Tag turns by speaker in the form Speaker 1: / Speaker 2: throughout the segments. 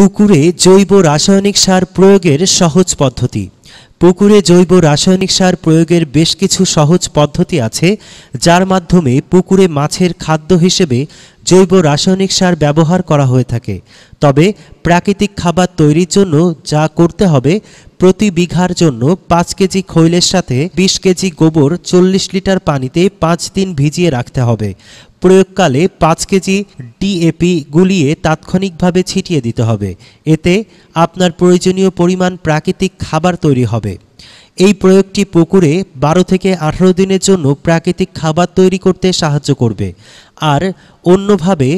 Speaker 1: পুকুরে জৈব রাসায়নিক সার প্রয়োগের সহজ পদ্ধতি পুকুরে জৈব রাসায়নিক সার প্রয়োগের বেশ কিছু সহজ পদ্ধতি আছে যার মাধ্যমে পুকুরে মাছের খাদ্য হিসেবে জৈব রাসায়নিক সার ব্যবহার করা হয়ে থাকে তবে প্রাকৃতিক খাবার তৈরির জন্য যা করতে হবে প্রতি বিঘার জন্য পাঁচ কেজি খৈলের সাথে বিশ কেজি গোবর চল্লিশ লিটার পানিতে পাঁচ দিন ভিজিয়ে রাখতে হবে প্রয়োগকালে পাঁচ কেজি ডিএপি গুলিয়ে তাৎক্ষণিকভাবে ছিটিয়ে দিতে হবে এতে আপনার প্রয়োজনীয় পরিমাণ প্রাকৃতিক খাবার তৈরি হবে এই প্রয়োগটি পুকুরে বারো থেকে আঠারো দিনের জন্য প্রাকৃতিক খাবার তৈরি করতে সাহায্য করবে আর অন্যভাবে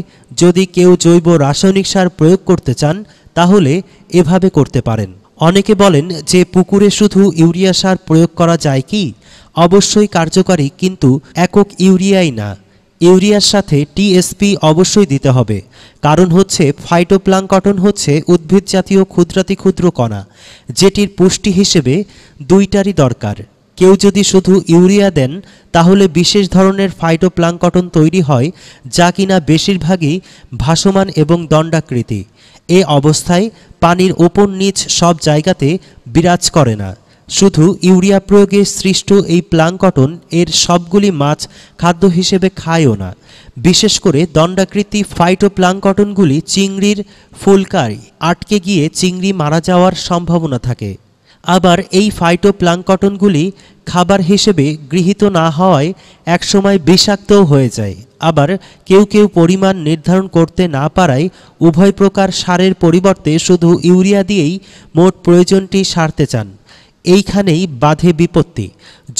Speaker 1: যদি কেউ জৈব রাসায়নিক সার প্রয়োগ করতে চান তাহলে এভাবে করতে পারেন অনেকে বলেন যে পুকুরে শুধু ইউরিয়া সার প্রয়োগ করা যায় কি অবশ্যই কার্যকারী কিন্তু একক ইউরিয়াই না ইউরিয়ার সাথে টিএসপি অবশ্যই দিতে হবে কারণ হচ্ছে ফাইটোপ্লাঙ্কটন হচ্ছে উদ্ভিদ জাতীয় ক্ষুদ্রাতি ক্ষুদ্র কণা যেটির পুষ্টি হিসেবে দুইটারই দরকার কেউ যদি শুধু ইউরিয়া দেন তাহলে বিশেষ ধরনের ফাইটোপ্লাঙ্কটন তৈরি হয় যা কিনা বেশিরভাগই ভাসমান এবং দণ্ডাকৃতি এ অবস্থায় পানির ওপর নিচ সব জায়গাতে বিরাজ করে না শুধু ইউরিয়া প্রয়োগে সৃষ্ট এই প্লাঙ্কটন এর সবগুলি মাছ খাদ্য হিসেবে খায়ও না বিশেষ করে দণ্ডাকৃতি ফাইটোপ্লাঙ্কটনগুলি চিংড়ির ফুলকারি আটকে গিয়ে চিংড়ি মারা যাওয়ার সম্ভাবনা থাকে আবার এই ফাইটোপ্লাঙ্কটনগুলি খাবার হিসেবে গৃহীত না হওয়ায় একসময় বিষাক্তও হয়ে যায় আবার কেউ কেউ পরিমাণ নির্ধারণ করতে না পারায় উভয় প্রকার সারের পরিবর্তে শুধু ইউরিয়া দিয়েই মোট প্রয়োজনটি সারতে চান এইখানেই বাধে বিপত্তি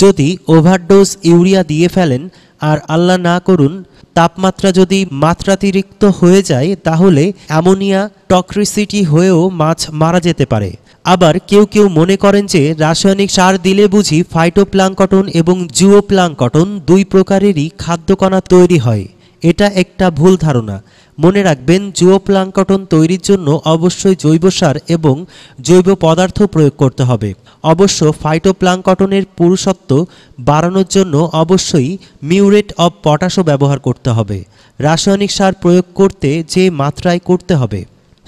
Speaker 1: যদি ওভারডোজ ইউরিয়া দিয়ে ফেলেন আর আল্লাহ না করুন তাপমাত্রা যদি মাত্রাতিরিক্ত হয়ে যায় তাহলে অ্যামোনিয়া টক্রিসিটি হয়েও মাছ মারা যেতে পারে আবার কেউ কেউ মনে করেন যে রাসায়নিক সার দিলে বুঝি ফাইটোপ্লাঙ্কটন এবং জুওপ্লাঙ্কটন দুই প্রকারেরই খাদ্যকণা তৈরি হয় এটা একটা ভুল ধারণা মনে রাখবেন জুওপ্লাঙ্কটন তৈরির জন্য অবশ্যই জৈব সার এবং জৈব পদার্থ প্রয়োগ করতে হবে অবশ্য ফাইটোপ্লাঙ্কটনের পুরুষত্ব বাড়ানোর জন্য অবশ্যই মিউরেট অব পটাশও ব্যবহার করতে হবে রাসায়নিক সার প্রয়োগ করতে যে মাত্রায় করতে হবে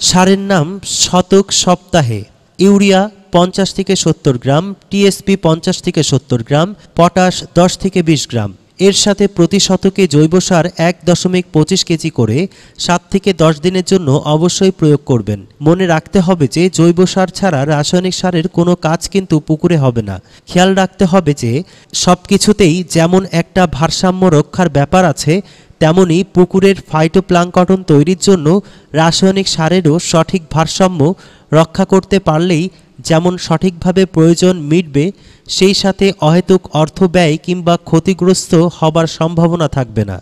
Speaker 1: সারের নাম শতক সপ্তাহে ইউরিয়া পঞ্চাশ থেকে সত্তর গ্রাম টিএসপি পঞ্চাশ থেকে সত্তর গ্রাম পটাশ দশ থেকে বিশ গ্রাম এর সাথে প্রতি শতকে জৈব সার এক দশমিক পঁচিশ কেজি করে সাত থেকে দশ দিনের জন্য অবশ্যই প্রয়োগ করবেন মনে রাখতে হবে যে জৈব সার ছাড়া রাসায়নিক সারের কোনো কাজ কিন্তু পুকুরে হবে না খেয়াল রাখতে হবে যে সব কিছুতেই যেমন একটা ভারসাম্য রক্ষার ব্যাপার আছে তেমনি পুকুরের ফাইটোপ্লাঙ্কটন তৈরির জন্য রাসায়নিক সারেরও সঠিক ভারসাম্য রক্ষা করতে পারলেই যেমন সঠিকভাবে প্রয়োজন মিটবে সেই সাথে অহেতুক অর্থ ব্যয় কিংবা ক্ষতিগ্রস্ত হবার সম্ভাবনা থাকবে না